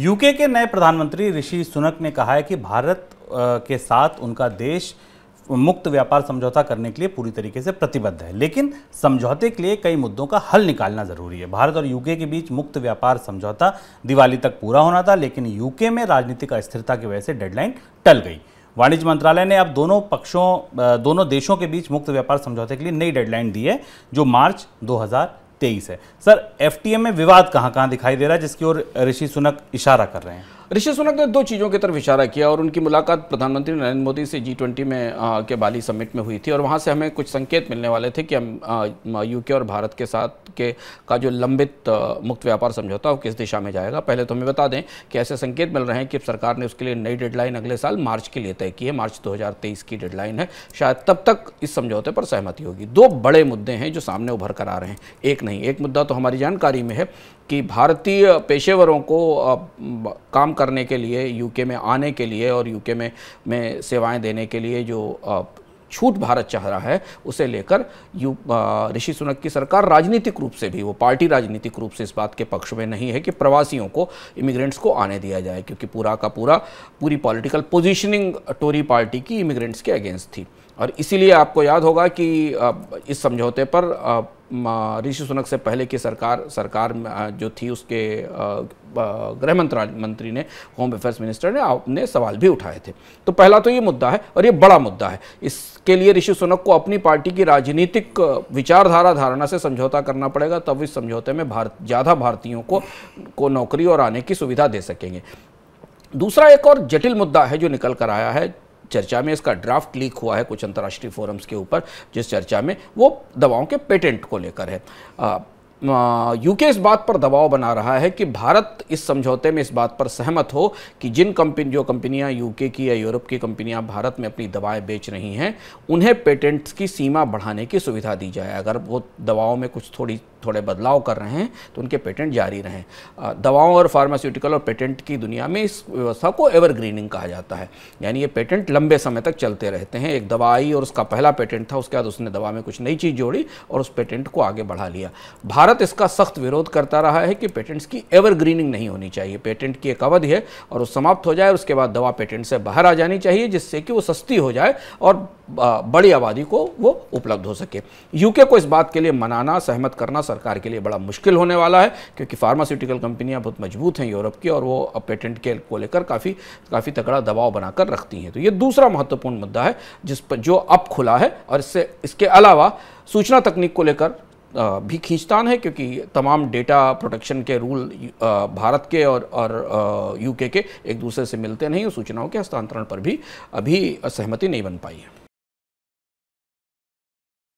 UK के नए प्रधानमंत्री ऋषि सुनक ने कहा है कि भारत के साथ उनका देश मुक्त व्यापार समझौता करने के लिए पूरी तरीके से प्रतिबद्ध है लेकिन समझौते के लिए कई मुद्दों का हल निकालना जरूरी है भारत और यूके के बीच मुक्त व्यापार समझौता दिवाली तक पूरा होना था लेकिन यूके में राजनीतिक अस्थिरता की वजह से डेडलाइन टल गई वाणिज्य मंत्रालय ने अब दोनों पक्षों दोनों देशों के बीच मुक्त व्यापार समझौते के लिए नई डेडलाइन दी है जो मार्च 2000 तेईस है सर एफ में विवाद कहाँ कहाँ दिखाई दे रहा है जिसकी ओर ऋषि सुनक इशारा कर रहे हैं ऋषि सुनक ने दो चीज़ों की तरफ इशारा किया और उनकी मुलाकात प्रधानमंत्री नरेंद्र मोदी से जी ट्वेंटी में आ, के बाली समिट में हुई थी और वहाँ से हमें कुछ संकेत मिलने वाले थे कि हम यूके और भारत के साथ के का जो लंबित मुक्त व्यापार समझौता वो किस दिशा में जाएगा पहले तो हमें बता दें कि ऐसे संकेत मिल रहे हैं कि सरकार ने उसके लिए नई डेडलाइन अगले साल मार्च के लिए तय की है मार्च दो की डेडलाइन है शायद तब तक इस समझौते पर सहमति होगी दो बड़े मुद्दे हैं जो सामने उभर कर आ रहे हैं एक नहीं एक मुद्दा तो हमारी जानकारी में है कि भारतीय पेशेवरों को काम करने के लिए यूके में आने के लिए और यूके में में सेवाएं देने के लिए जो छूट भारत चाह रहा है उसे लेकर यू ऋषि सुनक की सरकार राजनीतिक रूप से भी वो पार्टी राजनीतिक रूप से इस बात के पक्ष में नहीं है कि प्रवासियों को इमिग्रेंट्स को आने दिया जाए क्योंकि पूरा का पूरा पूरी पॉलिटिकल पोजीशनिंग टोरी पार्टी की इमिग्रेंट्स के अगेंस्ट थी और इसीलिए आपको याद होगा कि इस समझौते पर ऋषि सुनक से पहले की सरकार सरकार जो थी उसके गृह मंत्रालय मंत्री ने होम अफेयर्स मिनिस्टर ने आपने सवाल भी उठाए थे तो पहला तो ये मुद्दा है और ये बड़ा मुद्दा है इसके लिए ऋषि सुनक को अपनी पार्टी की राजनीतिक विचारधारा धारणा से समझौता करना पड़ेगा तब इस समझौते में भारत ज़्यादा भारतीयों को, को नौकरी और आने की सुविधा दे सकेंगे दूसरा एक और जटिल मुद्दा है जो निकल कर आया है चर्चा में इसका ड्राफ्ट लीक हुआ है कुछ अंतर्राष्ट्रीय फोरम्स के ऊपर जिस चर्चा में वो दवाओं के पेटेंट को लेकर है यूके इस बात पर दबाव बना रहा है कि भारत इस समझौते में इस बात पर सहमत हो कि जिन कंपनी जो कंपनियां यूके की या यूरोप की कंपनियां भारत में अपनी दवाएं बेच रही हैं उन्हें पेटेंट्स की सीमा बढ़ाने की सुविधा दी जाए अगर वो दवाओं में कुछ थोड़ी थोड़े बदलाव कर रहे हैं तो उनके पेटेंट जारी रहें दवाओं और फार्मास्यूटिकल और पेटेंट की दुनिया में इस व्यवस्था को एवरग्रीनिंग कहा जाता है यानी ये पेटेंट लंबे समय तक चलते रहते हैं एक दवा आई और उसका पहला पेटेंट था उसके बाद उसने दवा में कुछ नई चीज़ जोड़ी और उस पेटेंट को आगे बढ़ा लिया भारत भारत इसका सख्त विरोध करता रहा है कि पेटेंट्स की एवरग्रीनिंग नहीं होनी चाहिए पेटेंट की एक अवधि है और वो समाप्त हो जाए उसके बाद दवा पेटेंट से बाहर आ जानी चाहिए जिससे कि वो सस्ती हो जाए और बड़ी आबादी को वो उपलब्ध हो सके यूके को इस बात के लिए मनाना सहमत करना सरकार के लिए बड़ा मुश्किल होने वाला है क्योंकि फार्मास्यूटिकल कंपनियां बहुत मजबूत हैं यूरोप की और वो अब पेटेंट के को लेकर काफ़ी काफ़ी तगड़ा दबाव बनाकर रखती हैं तो ये दूसरा महत्वपूर्ण मुद्दा है जिस पर जो अब खुला है और इससे इसके अलावा सूचना तकनीक को लेकर भी खींचतान है क्योंकि तमाम डेटा प्रोटेक्शन के रूल भारत के और और यूके के एक दूसरे से मिलते नहीं और सूचनाओं के हस्तांतरण पर भी अभी सहमति नहीं बन पाई है